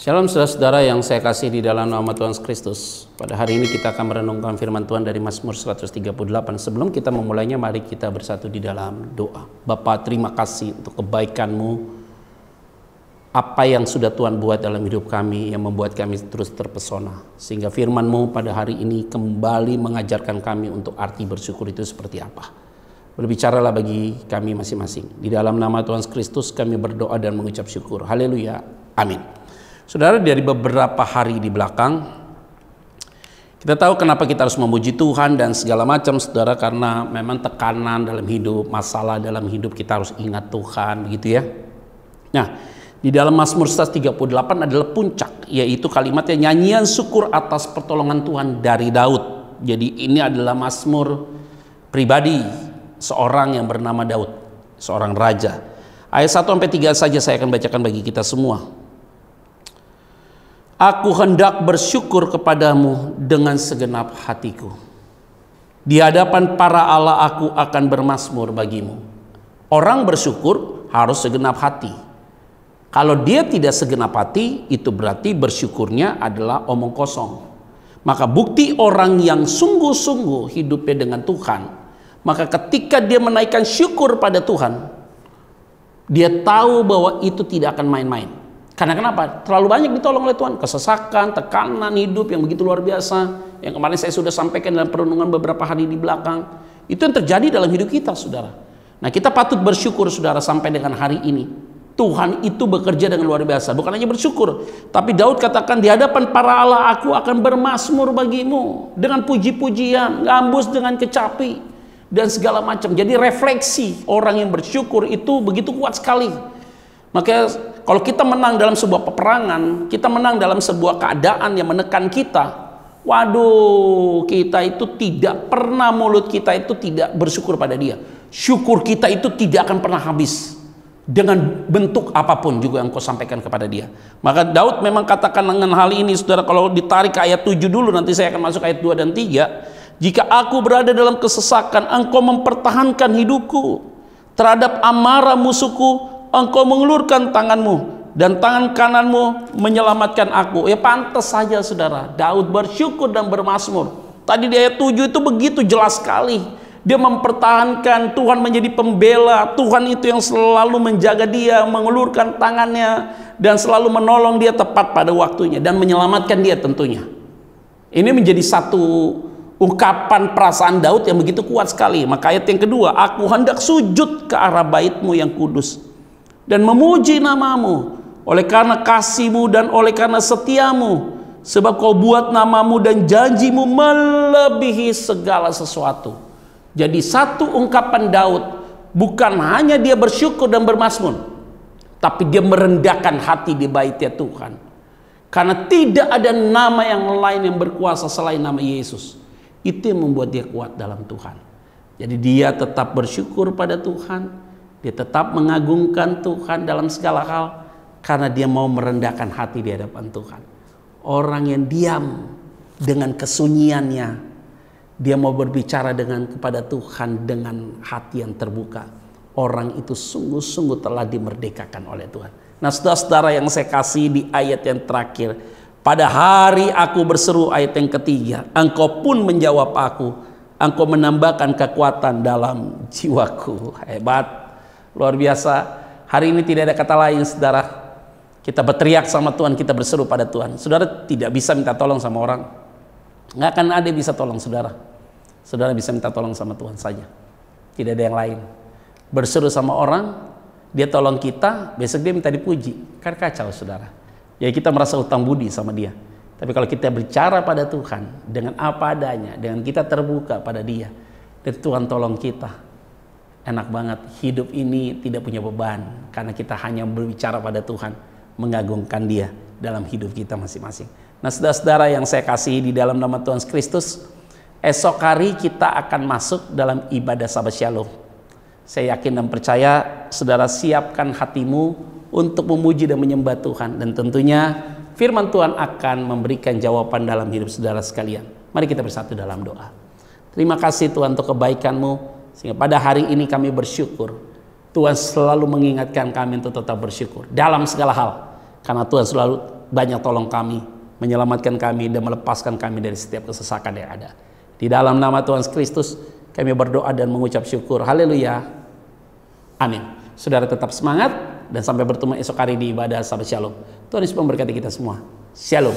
Shalom saudara-saudara yang saya kasih di dalam nama Tuhan Kristus. Pada hari ini kita akan merenungkan firman Tuhan dari Mazmur 138. Sebelum kita memulainya mari kita bersatu di dalam doa. Bapa terima kasih untuk kebaikanmu. Apa yang sudah Tuhan buat dalam hidup kami yang membuat kami terus terpesona. Sehingga firmanmu pada hari ini kembali mengajarkan kami untuk arti bersyukur itu seperti apa. Berbicaralah bagi kami masing-masing. Di dalam nama Tuhan Kristus kami berdoa dan mengucap syukur. Haleluya. Amin. Saudara dari beberapa hari di belakang kita tahu kenapa kita harus memuji Tuhan dan segala macam saudara karena memang tekanan dalam hidup, masalah dalam hidup kita harus ingat Tuhan begitu ya. Nah, di dalam Mazmur 138 adalah puncak yaitu kalimatnya nyanyian syukur atas pertolongan Tuhan dari Daud. Jadi ini adalah Mazmur pribadi seorang yang bernama Daud, seorang raja. Ayat 1 sampai 3 saja saya akan bacakan bagi kita semua. Aku hendak bersyukur kepadamu dengan segenap hatiku. Di hadapan para Allah aku akan bermasmur bagimu. Orang bersyukur harus segenap hati. Kalau dia tidak segenap hati, itu berarti bersyukurnya adalah omong kosong. Maka bukti orang yang sungguh-sungguh hidupnya dengan Tuhan, maka ketika dia menaikkan syukur pada Tuhan, dia tahu bahwa itu tidak akan main-main karena kenapa? Terlalu banyak ditolong oleh Tuhan. Kesesakan, tekanan hidup yang begitu luar biasa. Yang kemarin saya sudah sampaikan dalam perundungan beberapa hari di belakang. Itu yang terjadi dalam hidup kita, saudara. Nah, kita patut bersyukur, saudara, sampai dengan hari ini. Tuhan itu bekerja dengan luar biasa. Bukan hanya bersyukur, tapi Daud katakan di hadapan para Allah aku akan bermasmur bagimu dengan puji-pujian, ngambus dengan kecapi dan segala macam. Jadi refleksi orang yang bersyukur itu begitu kuat sekali maka kalau kita menang dalam sebuah peperangan, kita menang dalam sebuah keadaan yang menekan kita, waduh, kita itu tidak pernah mulut kita itu tidak bersyukur pada dia. Syukur kita itu tidak akan pernah habis dengan bentuk apapun juga yang kau sampaikan kepada dia. Maka Daud memang katakan dengan hal ini Saudara kalau ditarik ke ayat 7 dulu nanti saya akan masuk ayat 2 dan 3. Jika aku berada dalam kesesakan engkau mempertahankan hidupku terhadap amarah musuhku engkau mengelurkan tanganmu dan tangan kananmu menyelamatkan aku. Ya pantas saja saudara, Daud bersyukur dan bermasmur. Tadi di ayat 7 itu begitu jelas sekali. Dia mempertahankan Tuhan menjadi pembela, Tuhan itu yang selalu menjaga dia, mengulurkan tangannya dan selalu menolong dia tepat pada waktunya dan menyelamatkan dia tentunya. Ini menjadi satu ungkapan perasaan Daud yang begitu kuat sekali. Maka ayat yang kedua, aku hendak sujud ke arah baitmu yang kudus dan memuji namamu oleh karena kasihmu dan oleh karena setiamu sebab kau buat namamu dan janjimu melebihi segala sesuatu jadi satu ungkapan Daud bukan hanya dia bersyukur dan bermasmun, tapi dia merendahkan hati di baitnya Tuhan karena tidak ada nama yang lain yang berkuasa selain nama Yesus itu yang membuat dia kuat dalam Tuhan jadi dia tetap bersyukur pada Tuhan dia tetap mengagungkan Tuhan dalam segala hal karena dia mau merendahkan hati di hadapan Tuhan. Orang yang diam dengan kesunyiannya, dia mau berbicara dengan kepada Tuhan dengan hati yang terbuka. Orang itu sungguh-sungguh telah dimerdekakan oleh Tuhan. Nah, saudara-saudara yang saya kasih di ayat yang terakhir, pada hari aku berseru ayat yang ketiga, engkau pun menjawab aku, engkau menambahkan kekuatan dalam jiwaku. Hebat. Luar biasa. Hari ini tidak ada kata lain, saudara. Kita berteriak sama Tuhan, kita berseru pada Tuhan. Saudara tidak bisa minta tolong sama orang. Nggak akan ada yang bisa tolong saudara. Saudara bisa minta tolong sama Tuhan saja. Tidak ada yang lain. Berseru sama orang, dia tolong kita, besok dia minta dipuji. Kan kacau saudara. Ya kita merasa utang budi sama dia. Tapi kalau kita bicara pada Tuhan dengan apa adanya, dengan kita terbuka pada dia, dan Tuhan tolong kita, enak banget hidup ini tidak punya beban karena kita hanya berbicara pada Tuhan mengagungkan dia dalam hidup kita masing-masing. Nah, saudara-saudara yang saya kasih di dalam nama Tuhan Kristus, esok hari kita akan masuk dalam ibadah Sabat Shalom. Saya yakin dan percaya saudara siapkan hatimu untuk memuji dan menyembah Tuhan dan tentunya firman Tuhan akan memberikan jawaban dalam hidup saudara sekalian. Mari kita bersatu dalam doa. Terima kasih Tuhan untuk kebaikanmu, sehingga pada hari ini kami bersyukur. Tuhan selalu mengingatkan kami untuk tetap bersyukur dalam segala hal. Karena Tuhan selalu banyak tolong kami, menyelamatkan kami dan melepaskan kami dari setiap kesesakan yang ada. Di dalam nama Tuhan Kristus kami berdoa dan mengucap syukur. Haleluya. Amin. Saudara tetap semangat dan sampai bertemu esok hari di ibadah sahabat Shalom. Tuhan Yesus memberkati kita semua. Shalom.